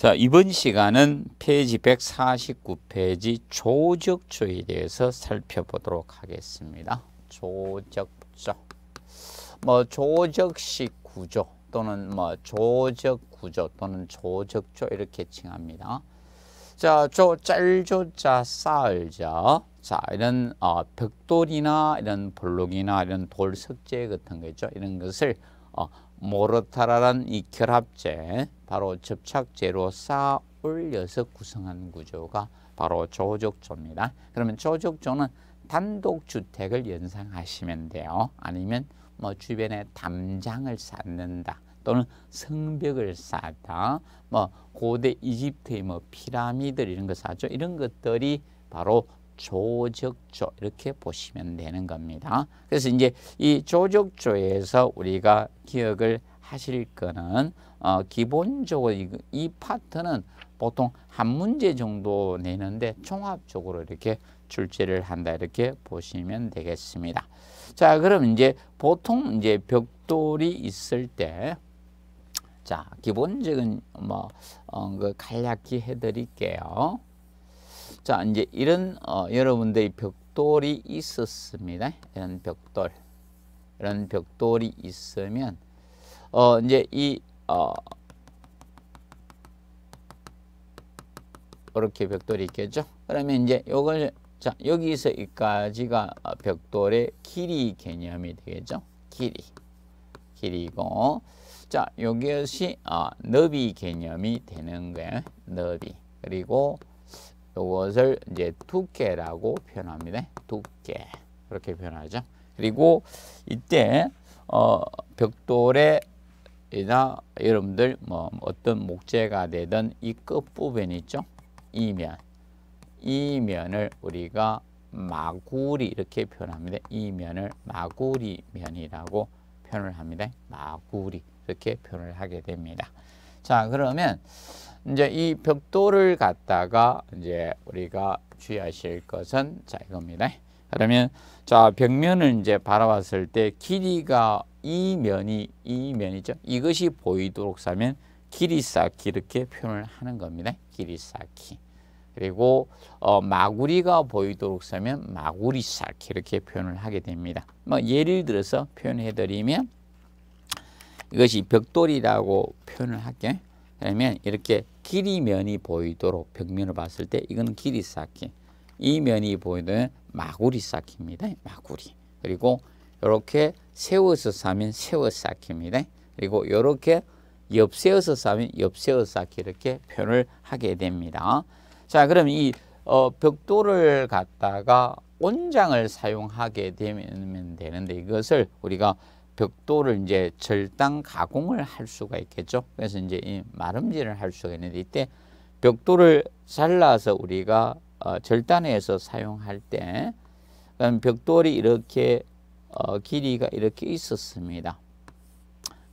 자, 이번 시간은 페이지 149페이지 조적조에 대해서 살펴보도록 하겠습니다. 조적조. 뭐 조적식 구조 또는 뭐 조적 구조 또는 조적조 이렇게 칭합니다. 자, 조, 짤조자, 쌓을자. 자, 이런 어, 벽돌이나 이런 블록이나 이런 돌 석재 같은 거죠. 이런 것을 어, 모르타라란 이 결합제 바로 접착제로 쌓아 올려서 구성한 구조가 바로 조족조입니다. 그러면 조족조는 단독 주택을 연상하시면 돼요. 아니면 뭐 주변에 담장을 쌓는다. 또는 성벽을 쌓다. 뭐 고대 이집트의 뭐 피라미드 이런 거 쌓죠. 이런 것들이 바로 조적조 이렇게 보시면 되는 겁니다. 그래서 이제 이 조적조에서 우리가 기억을 하실 거는 어, 기본적으로 이, 이 파트는 보통 한 문제 정도 내는데 종합적으로 이렇게 출제를 한다 이렇게 보시면 되겠습니다. 자, 그럼 이제 보통 이제 벽돌이 있을 때 자, 기본적인 뭐 어, 그 간략히 해 드릴게요. 자, 이제 이런 어, 여러분들의 벽돌이 있었습니다. 이런 벽돌. 이런 벽돌이 있으면 어, 이제 이 어, 이렇게 벽돌이 있겠죠. 그러면 이제 요걸 자, 여기서 이까지가 어, 벽돌의 길이 개념이 되겠죠. 길이. 길이고 자, 여것이 어, 너비 개념이 되는 거예요. 너비. 그리고 이것을 이제 두께라고 표현합니다. 두께 그렇게 표현하죠. 그리고 이때 어, 벽돌에 이나 여러분들 뭐 어떤 목재가 되든 이 끝부분 있죠? 이면 이면을 우리가 마구리 이렇게 표현합니다. 이면을 마구리 면이라고 표현을 합니다. 마구리 이렇게 표현을 하게 됩니다. 자 그러면 이제 이 벽돌을 갖다가 이제 우리가 주의하실 것은 자 이겁니다. 그러면 자 벽면을 이제 바라봤을 때 길이가 이 면이 이 면이죠. 이것이 보이도록 사면 길이 쌓기 이렇게 표현을 하는 겁니다. 길이 쌓기. 그리고 어, 마구리가 보이도록 사면 마구리 쌓기 이렇게 표현을 하게 됩니다. 뭐 예를 들어서 표현해드리면 이것이 벽돌이라고 표현을 할게. 그러면 이렇게 길이 면이 보이도록 벽면을 봤을 때 이거는 길이 쌓기 이 면이 보이는 마구리 쌓기입니다. 마구리 그리고 이렇게 세워서 쌓으면 세워 쌓기입니다. 그리고 이렇게 옆세워서 쌓으면 옆세워 쌓기 이렇게 표현을 하게 됩니다. 자 그럼 이 어, 벽돌을 갖다가 온장을 사용하게 되면 되는데 이것을 우리가 벽돌을 이제 절단 가공을 할 수가 있겠죠. 그래서 이제 이 마름질을 할 수가 있는데 이때 벽돌을 잘라서 우리가 어, 절단해서 사용할 때 벽돌이 이렇게 어, 길이가 이렇게 있었습니다.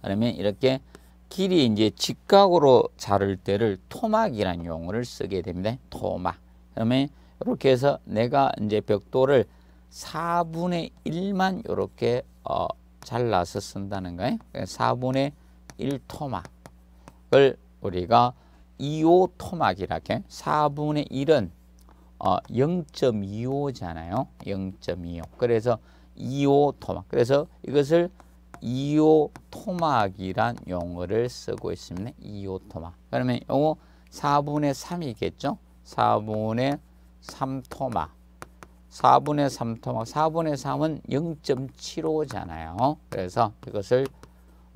그러면 이렇게 길이 이제 직각으로 자를 때를 토막이라는 용어를 쓰게 됩니다. 토막. 그러면 이렇게 해서 내가 이제 벽돌을 4분의 1만 이렇게 어, 잘라서 쓴다는 거예요. 4분의 그 1 토막을 우리가 2호 토막이라 해. 4분의 1은 어, 0.25잖아요. 0.25. 그래서 2호 토막. 그래서 이것을 2호 토막이란 용어를 쓰고 있습니다. 2호 토막. 그러면 이거 4분의 3이겠죠? 4분의 3 토막. 4분의 3 토막 4분의 3은 0.75잖아요. 그래서 이것을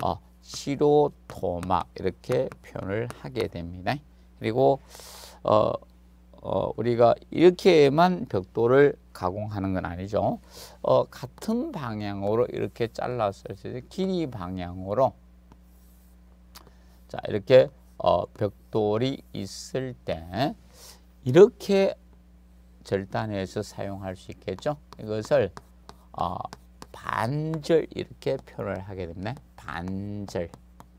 어, 7호 토막 이렇게 표현을 하게 됩니다. 그리고 어, 어, 우리가 이렇게만 벽돌을 가공하는 건 아니죠. 어, 같은 방향으로 이렇게 잘랐을 때 길이 방향으로 자 이렇게 어, 벽돌이 있을 때 이렇게 절단해서 사용할 수 있겠죠. 이것을 어, 반절 이렇게 표현을 하게 됩니다. 반절,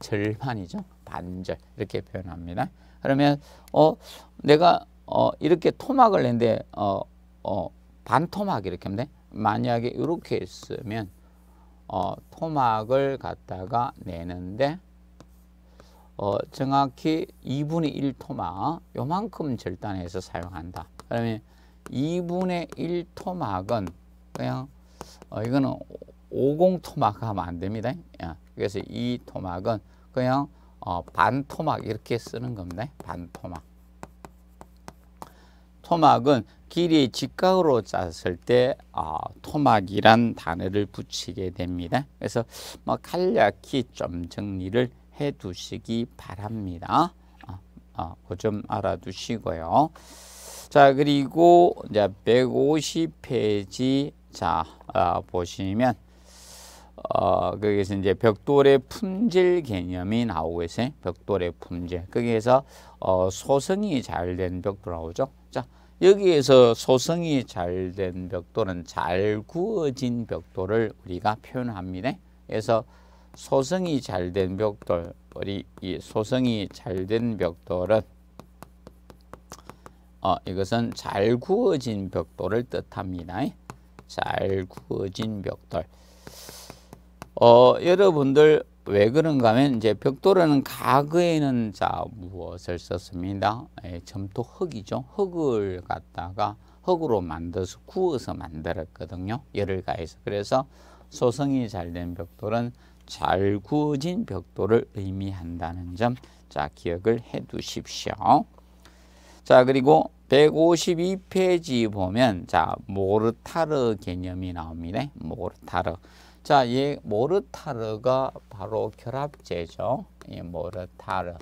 절반이죠. 반절 이렇게 표현합니다. 그러면 어 내가 어 이렇게 토막을 낸데 어, 어 반토막 이렇게 하면 돼. 만약에 이렇게 있으면 어 토막을 갖다가 내는데 어 정확히 2분의 1 토막 요만큼 절단해서 사용한다. 그러면 2분의 1 토막은 그냥 어, 이거는 50 토막 하면 안 됩니다. 예. 그래서 이 토막은 그냥 어, 반 토막 이렇게 쓰는 겁니다. 반 토막. 토막은 길이 직각으로 짰을 때 어, 토막이란 단어를 붙이게 됩니다. 그래서 뭐 간략히 좀 정리를 해 두시기 바랍니다. 어, 어, 그좀 알아두시고요. 자, 그리고 이제 150페이지 자, 아, 보시면 어, 거기에서 이제 벽돌의 품질 개념이 나오고 있어요. 벽돌의 품질. 거기에서 어, 소성이 잘 된 벽돌 나오죠. 자, 여기에서 소성이 잘 된 벽돌은 잘 구워진 벽돌을 우리가 표현합니다. 그래서 소성이 잘 된 벽돌, 이 소성이 잘 된 벽돌은 어, 이것은 잘 구워진 벽돌을 뜻합니다. 잘 구워진 벽돌. 어, 여러분들 왜 그런가 하면 이제 벽돌은 과거에는 자 무엇을 썼습니다. 예, 점토 흙이죠. 흙을 갖다가 흙으로 만들어서 구워서 만들었거든요. 열을 가해서. 그래서 소성이 잘 된 벽돌은 잘 구워진 벽돌을 의미한다는 점, 자, 기억을 해 두십시오. 자, 그리고 152페이지 보면 자, 모르타르 개념이 나옵니다. 모르타르. 자, 이 모르타르가 바로 결합제죠. 이 모르타르.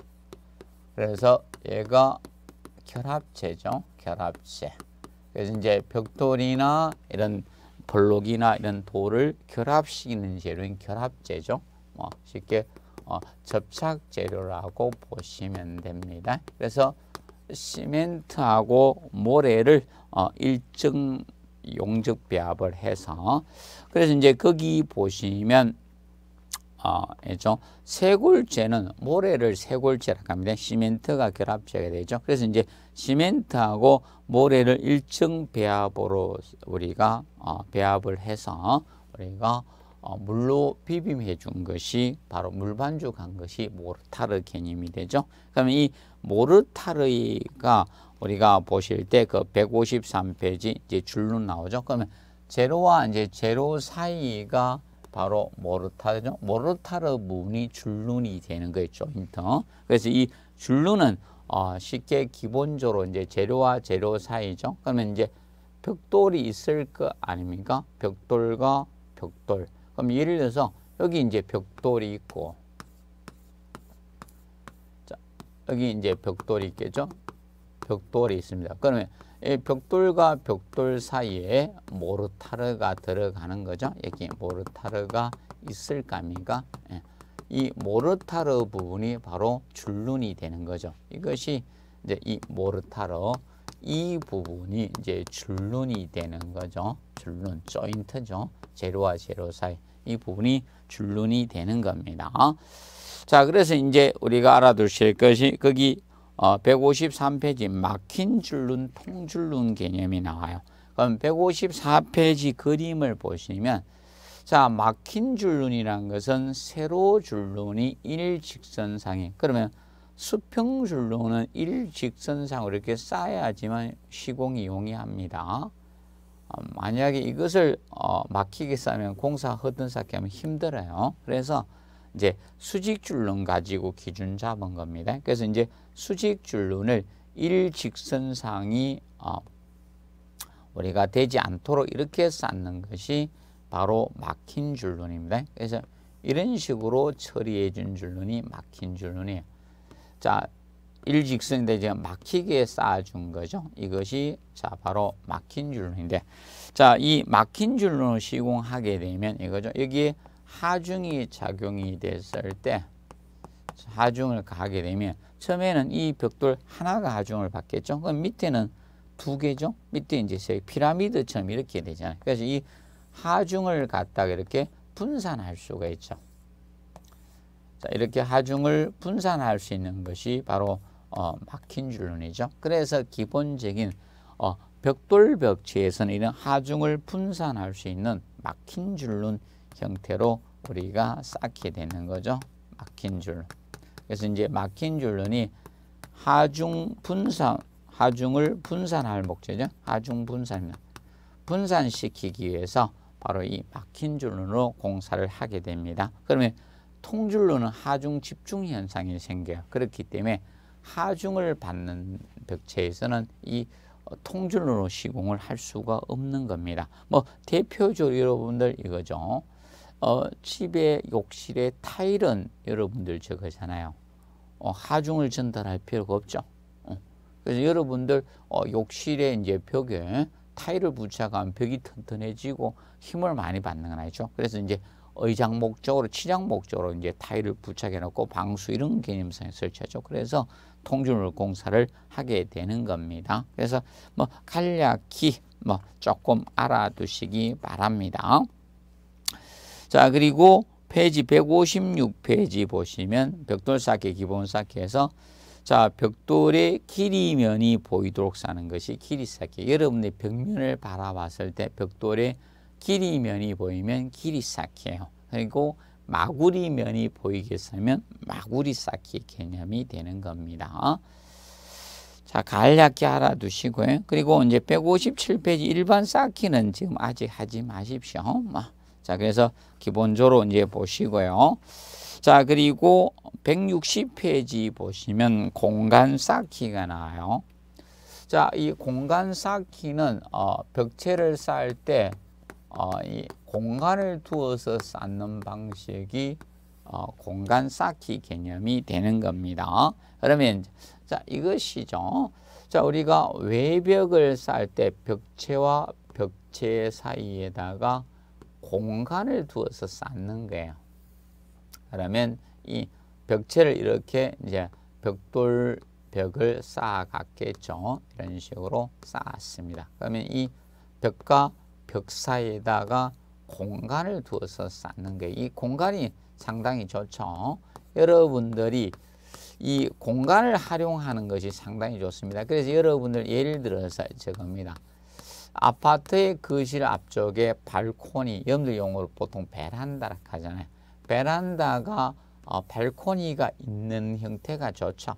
그래서 얘가 결합체죠. 결합체. 그래서 이제 벽돌이나 이런 블록이나 이런 돌을 결합시키는 재료인 결합재죠. 뭐 쉽게 어, 접착 재료라고 보시면 됩니다. 그래서 시멘트하고 모래를 어, 일정 용적 배합을 해서 그래서 이제 거기 보시면 어, 죠 세골재는 모래를 세골재라고 합니다. 시멘트가 결합재가 되죠. 그래서 이제 시멘트하고 모래를 일정 배합으로 우리가 어, 배합을 해서 우리가 어, 물로 비빔해 준 것이 바로 물반죽한 것이 모르타르 개념이 되죠. 그러면 이 모르타르가 우리가 보실 때 그 153페이지 이제 줄눈 나오죠. 그러면 제로와 이제 제로 사이가 바로 모르타르죠. 모르타르 문이 줄눈이 되는 거예인터 그래서 이 줄눈은 어, 쉽게 기본적으로 이제 재료와 재료 사이죠. 그러면 이제 벽돌이 있을 거 아닙니까? 벽돌과 벽돌. 그럼 예를 들어서 여기 이제 벽돌이 있고 자, 여기 이제 벽돌이 있겠죠? 벽돌이 있습니다. 그러면 이 벽돌과 벽돌 사이에 모르타르가 들어가는 거죠. 여기 모르타르가 있을 감인가? 예, 이 모르타르 부분이 바로 줄눈이 되는 거죠. 이것이 이제 이 모르타르 이 부분이 이제 줄눈이 되는 거죠. 줄눈, 조인트죠. 제로와 제로 사이. 이 부분이 줄눈이 되는 겁니다. 자, 그래서 이제 우리가 알아두실 것이 거기 어, 153페이지 막힌 줄눈, 통줄눈 개념이 나와요. 그럼 154페이지 그림을 보시면 자, 막힌 줄눈이란 것은 세로 줄눈이 일직선상에 그러면 수평줄로는 일직선상으로 이렇게 쌓여야지만 시공이 용이합니다. 어, 만약에 이것을 어, 막히게 쌓으면 공사 허든 쌓기 하면 힘들어요. 그래서 이제 수직줄론 가지고 기준 잡은 겁니다. 그래서 이제 수직줄론을 일직선상이 어, 우리가 되지 않도록 이렇게 쌓는 것이 바로 막힌 줄론입니다. 그래서 이런 식으로 처리해 준 줄론이 막힌 줄론이에요. 자, 일직선인데 제가 막히게 쌓아준 거죠. 이것이 자 바로 막힌 줄눈인데 자이 막힌 줄눈 시공하게 되면 이거죠. 여기에 하중이 작용이 됐을 때 하중을 가게 되면 처음에는 이 벽돌 하나가 하중을 받겠죠. 그럼 밑에는 두 개죠. 밑에 이제 피라미드처럼 이렇게 되잖아요. 그래서 이 하중을 갖다가 이렇게 분산할 수가 있죠. 이렇게 하중을 분산할 수 있는 것이 바로 어, 막힌 줄론이죠. 그래서 기본적인 어, 벽돌 벽지에서는 이런 하중을 분산할 수 있는 막힌 줄눈 형태로 우리가 쌓게 되는 거죠. 막힌 줄눈. 그래서 이제 막힌 줄눈이 하중 분산, 하중을 분산할 목적이죠. 하중 분산. 분산시키기 위해서 바로 이 막힌 줄눈으로 공사를 하게 됩니다. 그러면 통줄로는 하중 집중 현상이 생겨요. 그렇기 때문에 하중을 받는 벽체에서는 이 통줄로 시공을 할 수가 없는 겁니다. 뭐 대표적으로 여러분들 이거죠. 어, 집의 욕실의 타일은 여러분들 저거잖아요. 어, 하중을 전달할 필요가 없죠. 어. 그래서 여러분들 어, 욕실에 이제 벽에 타일을 부착하면 벽이 튼튼해지고 힘을 많이 받는 건 아니죠. 그래서 이제 의장 목적으로 치장 목적으로 이제 타일을 부착해 놓고 방수 이런 개념상에 설치하죠. 그래서 통준물 공사를 하게 되는 겁니다. 그래서 뭐 간략히 뭐 조금 알아두시기 바랍니다. 자 그리고 페이지 156페이지 보시면 벽돌 쌓기 기본 쌓기에서 자 벽돌의 길이면이 보이도록 사는 것이 길이 쌓기. 여러분의 벽면을 바라봤을 때 벽돌의 길이 면이 보이면 길이 쌓기예요. 그리고 마구리 면이 보이게 쓰면 마구리 쌓기 개념이 되는 겁니다. 자, 간략히 알아두시고요. 그리고 이제 157페이지 일반 쌓기는 지금 아직 하지 마십시오. 자, 그래서 기본적으로 이제 보시고요. 자, 그리고 160페이지 보시면 공간 쌓기가 나와요. 자, 이 공간 쌓기는 어, 벽체를 쌓을 때 어, 이 공간을 두어서 쌓는 방식이 어, 공간 쌓기 개념이 되는 겁니다. 그러면 자 이것이죠. 자 우리가 외벽을 쌓을 때 벽체와 벽체 사이에다가 공간을 두어서 쌓는 거예요. 그러면 이 벽체를 이렇게 이제 벽돌 벽을 쌓아갔겠죠. 이런 식으로 쌓았습니다. 그러면 이 벽과 벽 사이에다가 공간을 두어서 쌓는 게 이 공간이 상당히 좋죠. 여러분들이 이 공간을 활용하는 것이 상당히 좋습니다. 그래서 여러분들 예를 들어서 저겁니다. 아파트의 거실 앞쪽에 발코니, 여들 용어로 보통 베란다라 하잖아요. 베란다가 어, 발코니가 있는 형태가 좋죠.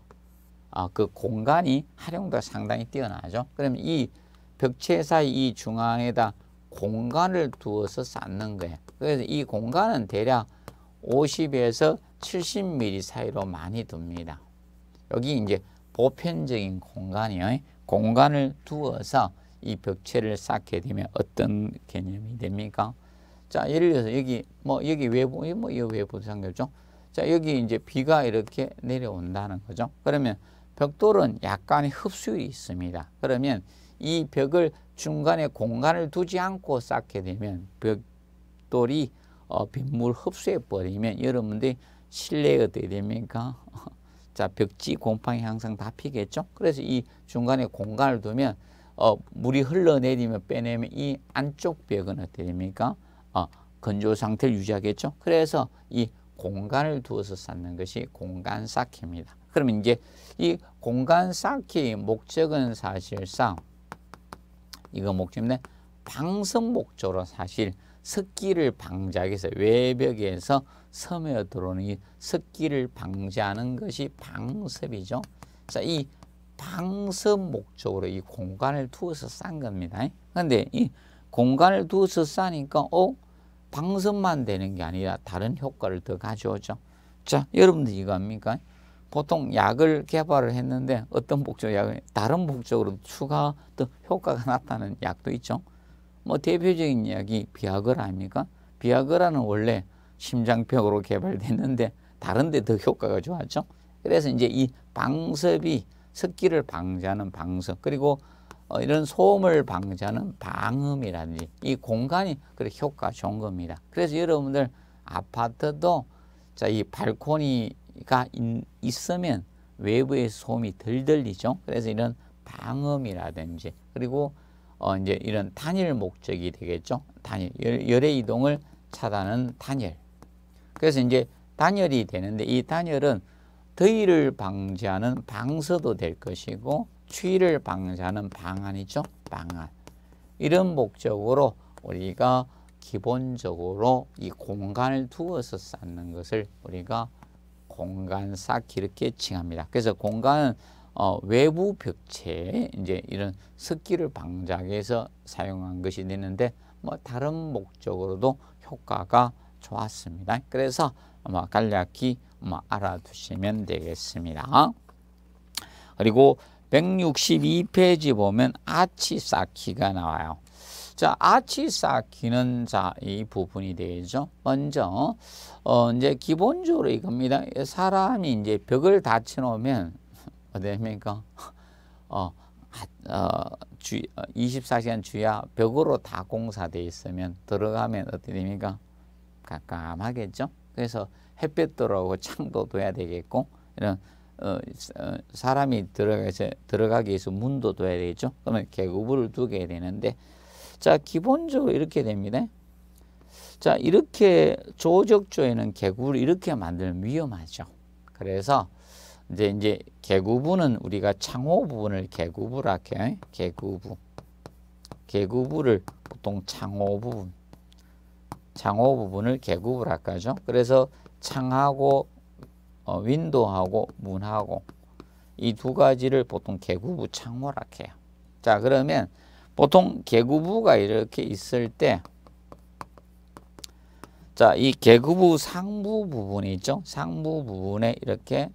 어, 그 공간이 활용도 상당히 뛰어나죠. 그럼 이 벽체 사이 이 중앙에다 공간을 두어서 쌓는 거예요. 그래서 이 공간은 대략 50에서 70mm 사이로 많이 둡니다. 여기 이제 보편적인 공간이요. 공간을 두어서 이 벽체를 쌓게 되면 어떤 개념이 됩니까? 자, 예를 들어서 여기 뭐 여기 외부 뭐이 뭐 외부 상관죠. 자, 여기 이제 비가 이렇게 내려온다는 거죠. 그러면 벽돌은 약간의 흡수율이 있습니다. 그러면 이 벽을 중간에 공간을 두지 않고 쌓게 되면 벽돌이 어, 빗물 흡수해 버리면 여러분들이 실내가 어떻게 됩니까? 자 벽지 곰팡이 항상 다 피겠죠? 그래서 이 중간에 공간을 두면 어, 물이 흘러내리면 빼내면 이 안쪽 벽은 어떻게 됩니까? 어, 건조 상태를 유지하겠죠? 그래서 이 공간을 두어서 쌓는 것이 공간 쌓기입니다. 그러면 이제 이 공간 쌓기의 목적은 사실상 이거 목적인데 방석 목적로 사실 습기를 방지해서 외벽에서 섬에 들어오는 이 습기를 방지하는 것이 방습이죠. 자, 이 방습 목적으로 이 공간을 두어서 싼 겁니다. 그런데 이 공간을 두어서 싸니까 어 방습만 되는 게 아니라 다른 효과를 더 가져오죠. 자, 여러분들 이거 압니까? 보통 약을 개발을 했는데 어떤 목적 약을 다른 목적으로 추가 또 효과가 나타나는 약도 있죠. 뭐 대표적인 약이 비아그라 아닙니까? 비아그라는 원래 심장병으로 개발됐는데 다른 데 더 효과가 좋았죠. 그래서 이제 이 방섭이 습기를 방지하는 방섭 그리고 어 이런 소음을 방지하는 방음이라든지 이 공간이 그래 효과 좋은 겁니다. 그래서 여러분들 아파트도 자 이 발코니 가 있으면 외부의 소음이 덜 들리죠. 그래서 이런 방음이라든지 그리고 어 이제 이런 단일 목적이 되겠죠. 단일 열, 의 이동을 차단은 단열. 그래서 이제 단열이 되는데 이 단열은 더위를 방지하는 방서도 될 것이고 추위를 방지하는 방안이죠. 방안. 이런 목적으로 우리가 기본적으로 이 공간을 두어서 쌓는 것을 우리가 공간 쌓기 이렇게 칭합니다. 그래서 공간은 어, 외부 벽체에 이제 이런 습기를 방작해서 사용한 것이 되는데 뭐 다른 목적으로도 효과가 좋았습니다. 그래서 아마 간략히 아 알아두시면 되겠습니다. 그리고 162페이지 보면 아치 쌓기가 나와요. 자, 아치 쌓기는 자, 이 부분이 되죠. 먼저, 어, 이제 기본적으로 이겁니다. 사람이 이제 벽을 닫혀놓으면, 어떻습니까? 어, 어, 주, 24시간 어, 주야 벽으로 다 공사되어 있으면 들어가면 어떻게 됩니까? 깜깜하겠죠? 그래서 햇볕 들어오고 창도 둬야 되겠고, 이런 어, 어 사람이 들어가서, 들어가기 위해서 문도 둬야 되겠죠? 그러면 개구부를 두게 되는데, 자, 기본적으로 이렇게 됩니다. 자, 이렇게 조적조에는 개구를 이렇게 만들면 위험하죠. 그래서 이제 이제 개구부는 우리가 창호 부분을 개구부라 해 개구부. 개구부를 보통 창호 부분. 창호 부분을 개구부라 하죠. 그래서 창하고 어, 윈도하고 문하고 이 두 가지를 보통 개구부 창호라 해요. 자, 그러면 보통 개구부가 이렇게 있을 때 자, 이 개구부 상부 부분이 있죠. 상부 부분에 이렇게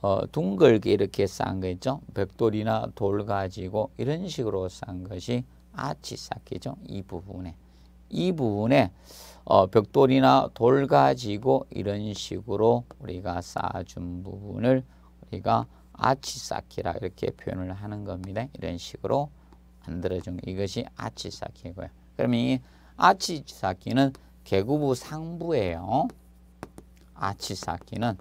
어, 둥글게 이렇게 싼거 있죠. 벽돌이나 돌 가지고 이런 식으로 싼 것이 아치 쌓기죠. 이 부분에. 이 부분에 어, 벽돌이나 돌 가지고 이런 식으로 우리가 쌓아준 부분을 우리가 아치 쌓기라 이렇게 표현을 하는 겁니다. 이런 식으로 만들어준 이것이 아치사키고요. 그러면 이 아치사키는 개구부 상부예요. 아치사키는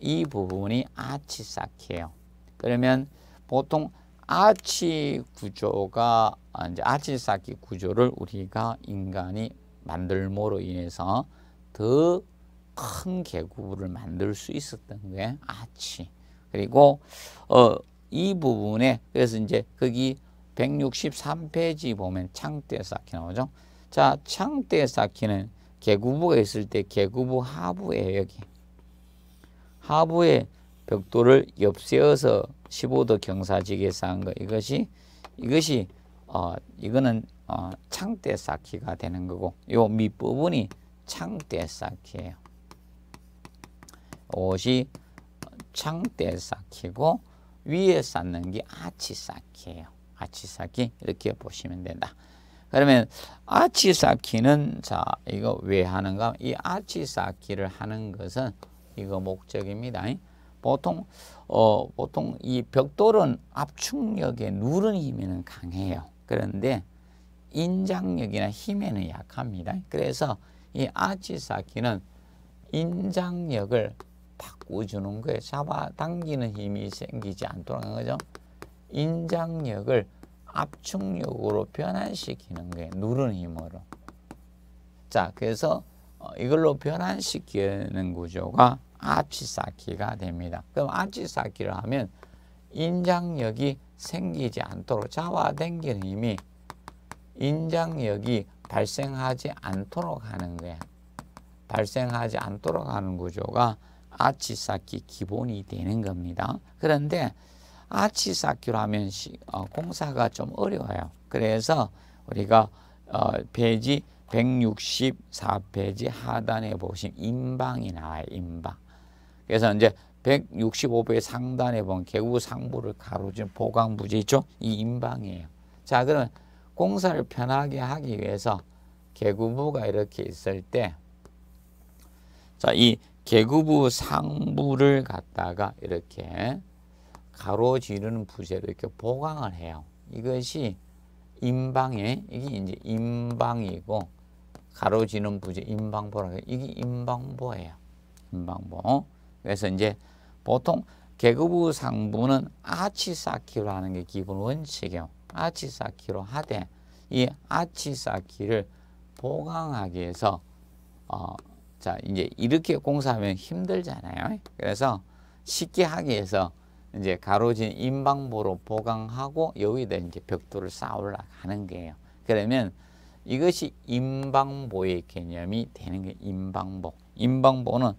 이 부분이 아치사키예요. 그러면 보통 아치 구조가 아, 이제 아치사키 구조를 우리가 인간이 만들모로 인해서 더 큰 개구부를 만들 수 있었던 게 아치. 그리고 어, 이 부분에 그래서 이제 거기 163페이지 보면 창대 쌓기 나오죠. 자, 창대 쌓기는 개구부가 있을 때 개구부 하부에 여기. 하부에 벽돌을 엽세어서 15도 경사지게 쌓은 거. 이것이, 이것이, 어, 이거는 어, 창대 쌓기가 되는 거고, 요 밑부분이 창대 쌓기예요. 옷이 창대 쌓기고, 위에 쌓는 게 아치 쌓기예요. 아치사키 이렇게 보시면 된다. 그러면 아치사키는 자 이거 왜 하는가? 이 아치사키를 하는 것은 이거 목적입니다. 보통 어 보통 이 벽돌은 압축력에 누른 힘에는 강해요. 그런데 인장력이나 힘에는 약합니다. 그래서 이 아치사키는 인장력을 바꿔주는 거예요. 잡아당기는 힘이 생기지 않도록 하는 거죠. 인장력을 압축력으로 변환시키는 거예요. 누른 힘으로. 자, 그래서 어, 이걸로 변환시키는 구조가 아치사키가 됩니다. 그럼 아치사키를 하면 인장력이 생기지 않도록 잡아당기는 힘이 인장력이 발생하지 않도록 하는 거야. 발생하지 않도록 하는 구조가 아치사키 기본이 되는 겁니다. 그런데 아치쌓기로 하면 어, 공사가 좀 어려워요. 그래서 우리가 어, 페이지 164페이지 하단에 보시면 인방이 나와요. 인방. 그래서 이제 165페이지 상단에 보면 개구상부를 가로지는 보강부지 있죠? 이 인방이에요. 자 그러면 공사를 편하게 하기 위해서 개구부가 이렇게 있을 때 자, 이 개구부 상부를 갖다가 이렇게 가로지르는 부재로 이렇게 보강을 해요. 이것이 임방에 이게 이제 임방이고 가로지는 부재 임방보라 이게 임방보예요. 임방보. 그래서 이제 보통 계급부 상부는 아치사키로 하는 게 기본 원칙이에요. 아치사키로 하되 이 아치사키를 보강하기 위해서 어, 자 이제 이렇게 공사하면 힘들잖아요. 그래서 쉽게 하기 위해서 이제 가로진 인방보로 보강하고 여기다 이제 벽돌을 쌓아 올라가는 거예요. 그러면 이것이 인방보의 개념이 되는 게 인방보. 인방보는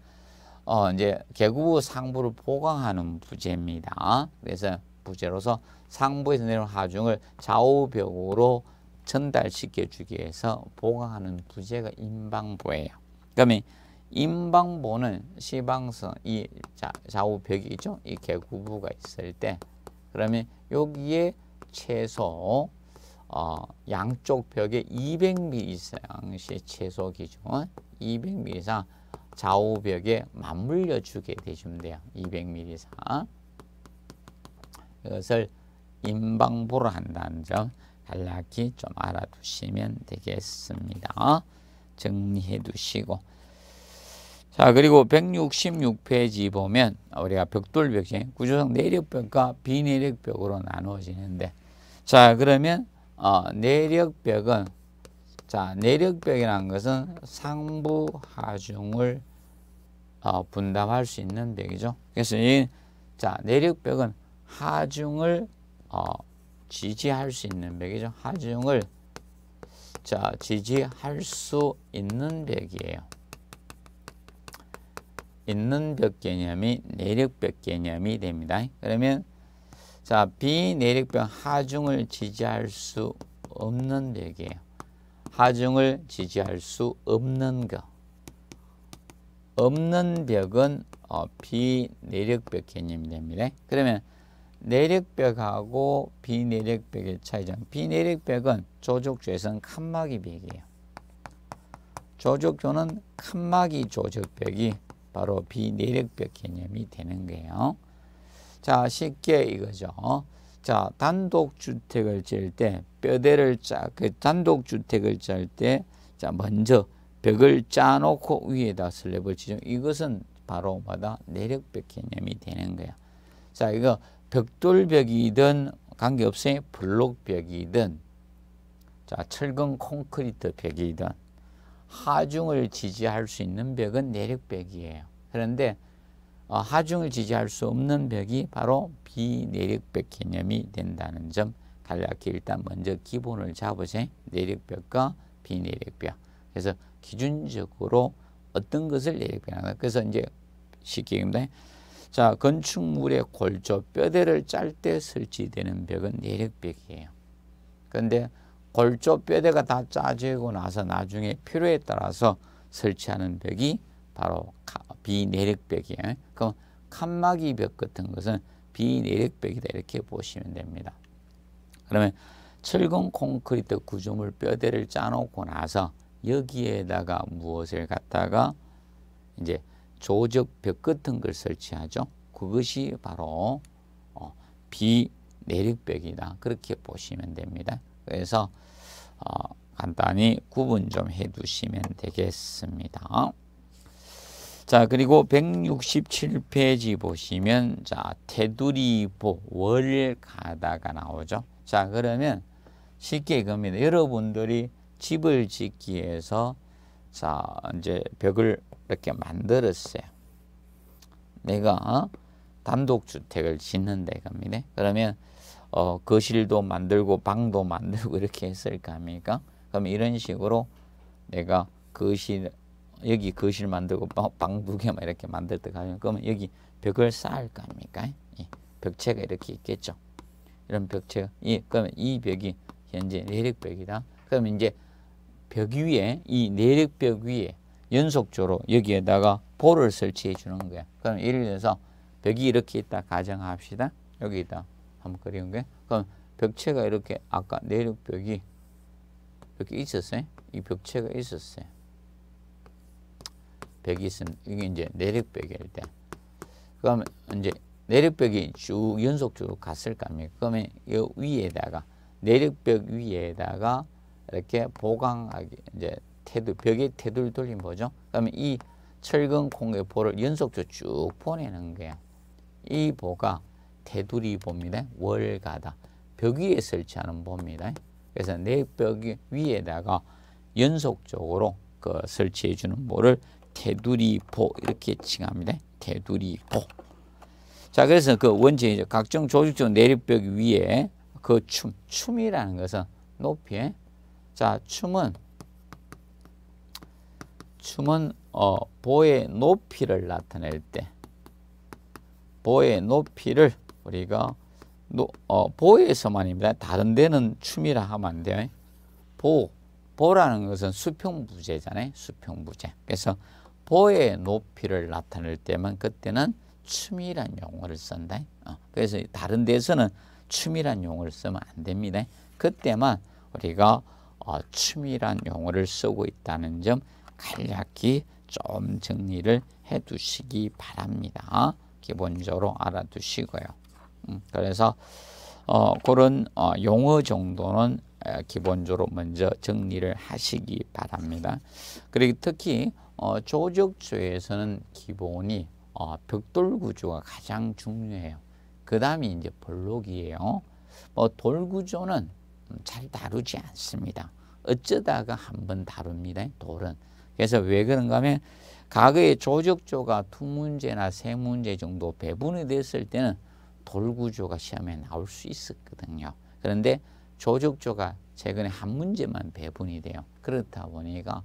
어 이제 개구부 상부를 보강하는 부재입니다. 그래서 부재로서 상부에서 내려온 하중을 좌우벽으로 전달시켜 주기 위해서 보강하는 부재가 인방보예요. 그러면 임방보는 시방서이 자, 좌우 벽이 있죠. 이 개구부가 있을 때 그러면 여기에 최소 어, 양쪽 벽에 200mm 이상의 최소 기준 200mm 이상 좌우 벽에 맞물려 주게 되시면 돼요. 200mm 이상 이것을 임방보로 한다는 점 간략히 좀 알아두시면 되겠습니다. 정리해 두시고 자 그리고 166페이지 보면 우리가 벽돌 벽지 구조상 내력벽과 비내력벽으로 나누어지는데 자 그러면 어, 내력벽은 자 내력벽이라는 것은 상부 하중을 어, 분담할 수 있는 벽이죠. 그래서 이자 내력벽은 하중을 어, 지지할 수 있는 벽이죠. 하중을 자 지지할 수 있는 벽이에요. 있는 벽 개념이 내력벽 개념이 됩니다. 그러면 자 비내력벽 하중을 지지할 수 없는 벽이에요. 하중을 지지할 수 없는 거. 없는 벽은 어, 비내력벽 개념이 됩니다. 그러면 내력벽하고 비내력벽의 차이점. 비내력벽은 조족조에서는 칸막이 벽이에요. 조족조는 칸막이 조족벽이 바로 비내력벽 개념이 되는 거예요. 자, 쉽게 이거죠. 자, 단독주택을 지을 때 뼈대를 짜, 그 단독주택을 짤 때, 자, 먼저 벽을 짜놓고 위에다 슬랩을 치죠. 이것은 바로 마다 내력벽 개념이 되는 거예요. 자, 이거 벽돌벽이든 관계없이 블록벽이든 자, 철근 콘크리트 벽이든 하중을 지지할 수 있는 벽은 내력벽이에요. 그런데 어, 하중을 지지할 수 없는 벽이 바로 비내력벽 개념이 된다는 점 간략히 일단 먼저 기본을 잡으세요. 내력벽과 비내력벽. 그래서 기준적으로 어떤 것을 내력벽하나 그래서 이제 쉽게 얘기합니다. 건축물의 골조 뼈대를 짤 때 설치되는 벽은 내력벽이에요. 그런데 골조 뼈대가 다 짜지고 나서 나중에 필요에 따라서 설치하는 벽이 바로 비내력벽이에요. 그럼 칸막이 벽 같은 것은 비내력벽이다 이렇게 보시면 됩니다. 그러면 철근 콘크리트 구조물 뼈대를 짜놓고 나서 여기에다가 무엇을 갖다가 이제 조적 벽 같은 걸 설치하죠. 그것이 바로 어, 비내력벽이다 그렇게 보시면 됩니다. 그래서 어, 간단히 구분 좀 해두시면 되겠습니다. 자 그리고 167페이지 보시면 자 테두리보 월 가다가 나오죠. 자 그러면 쉽게 겁니다 여러분들이 집을 짓기 위해서 자 이제 벽을 이렇게 만들었어요. 내가 어? 단독주택을 짓는 데갑니다. 그러면 어, 거실도 만들고 방도 만들고 이렇게 했을 거 아닙니까? 그럼 이런 식으로 내가 거실 여기 거실 만들고 방 두 개만 이렇게 만들다 가면 그러면 여기 벽을 쌓을 거 아닙니까? 예, 벽체가 이렇게 있겠죠. 이런 벽체 예, 그러면 이 벽이 현재 내력벽이다. 그럼 이제 벽 위에 이 내력벽 위에 연속적으로 여기에다가 볼을 설치해 주는 거야. 그럼 예를 들어서 벽이 이렇게 있다 가정합시다. 여기다 한번 그리는 게 그럼 벽체가 이렇게 아까 내륙벽이 벽이 있었어요. 이 벽체가 있었어요. 벽이 있으면 이게 이제 내륙벽일 때 그러면 이제 내륙벽이 쭉 연속적으로 갔을 거니까 그러면 이 위에다가 내륙벽 위에다가 이렇게 보강하기 이제 테두 벽에 테두를 돌린 거죠. 그러면 이 철근 공의 볼을 연속적으로 쭉 보내는 거이 보가 테두리 봅니다. 월가다. 벽 위에 설치하는 봅니다. 그래서 내벽 위에다가 연속적으로 그 설치해 주는 모를 테두리보 이렇게 칭합니다. 테두리보. 자, 그래서 그원칙 각종 조직적 내륙벽 위에 그 춤, 춤이라는 것은 높이 자, 춤은 춤은 어, 보의 높이를 나타낼 때 보의 높이를 우리가 노, 어, 보에서만입니다. 다른 데는 춤이라 하면 안 돼요. 보, 보라는 것은 수평부재잖아요. 수평부재. 그래서 보의 높이를 나타낼 때만 그때는 춤이란 용어를 쓴다. 어, 그래서 다른 데서는 춤이란 용어를 쓰면 안 됩니다. 그때만 우리가 어, 춤이란 용어를 쓰고 있다는 점 간략히 좀 정리를 해 두시기 바랍니다. 기본적으로 알아두시고요. 음, 그래서 어, 그런 어, 용어 정도는 기본적으로 먼저 정리를 하시기 바랍니다. 그리고 특히 어, 조적조에서는 기본이 어, 벽돌 구조가 가장 중요해요. 그 다음이 이제 볼록이에요. 뭐 돌구조는 음, 잘 다루지 않습니다. 어쩌다가 한번 다룹니다. 돌은. 그래서 왜 그런가 하면 과거에 조적조가 두 문제나 세 문제 정도 배분이 됐을 때는 돌구조가 시험에 나올 수 있었거든요. 그런데 조적조가 최근에 한 문제만 배분이 돼요. 그렇다 보니까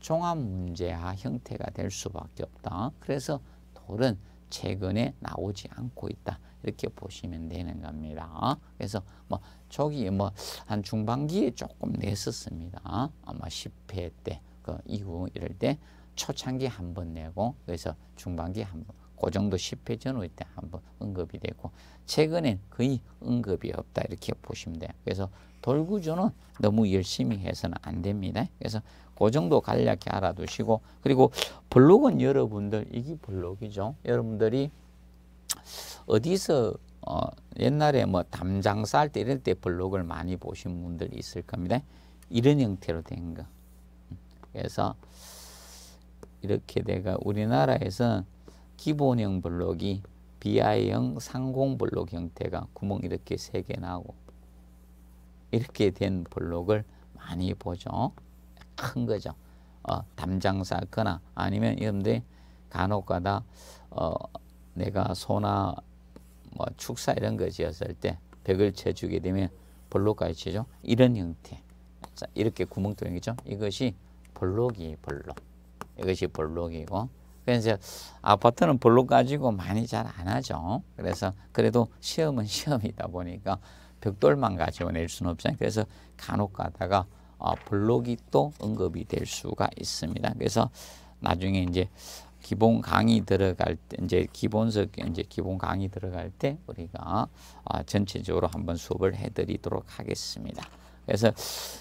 종합 문제화 형태가 될 수밖에 없다. 그래서 돌은 최근에 나오지 않고 있다. 이렇게 보시면 되는 겁니다. 그래서 뭐 저기 뭐 한 중반기에 조금 냈었습니다. 아마 10회 때 그 이후 이럴 때 초창기 한 번 내고 그래서 중반기 한번 그 정도 10회 전후 때 한번 언급이 되고 최근엔 거의 언급이 없다 이렇게 보시면 돼요. 그래서 돌구조는 너무 열심히 해서는 안 됩니다. 그래서 그 정도 간략히 알아두시고 그리고 블록은 여러분들 이게 블록이죠. 여러분들이 어디서 어 옛날에 뭐 담장사 할때 이럴 때 블록을 많이 보신 분들 있을 겁니다. 이런 형태로 된 거. 음. 그래서 이렇게 내가 우리나라에서 기본형 블록이 b 아형 상공 블록 형태가 구멍 이렇게 세 개 나고 이렇게 된 블록을 많이 보죠. 큰 거죠. 어, 담장 쌓거나 아니면 이런데 간혹가다 어, 내가 소나 뭐 축사 이런 거 지었을 때 벽을 쳐주게 되면 볼록까지 치죠. 이런 형태. 자, 이렇게 구멍 뚫린 거죠. 이것이 볼록이 볼록. 이것이 볼록이고 그래서 아파트는 블록 가지고 많이 잘 안 하죠. 그래서 그래도 시험은 시험이다 보니까 벽돌만 가지고 낼 수는 없잖아요. 그래서 간혹 가다가 블록이또 아, 언급이 될 수가 있습니다. 그래서 나중에 이제 기본 강의 들어갈 때 이제 기본석 이제 기본 강의 들어갈 때 우리가 아, 전체적으로 한번 수업을 해드리도록 하겠습니다. 그래서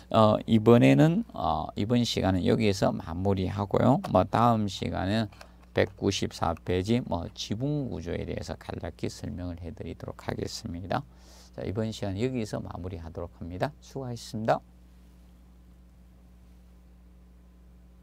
어 이번에는 어 이번 시간은 여기에서 마무리하고요. 뭐 다음 시간에 194페이지 뭐지붕 구조에 대해서 간략히 설명을 해드리도록 하겠습니다. 자, 이번 시간 여기서 마무리하도록 합니다. 수고하셨습니다.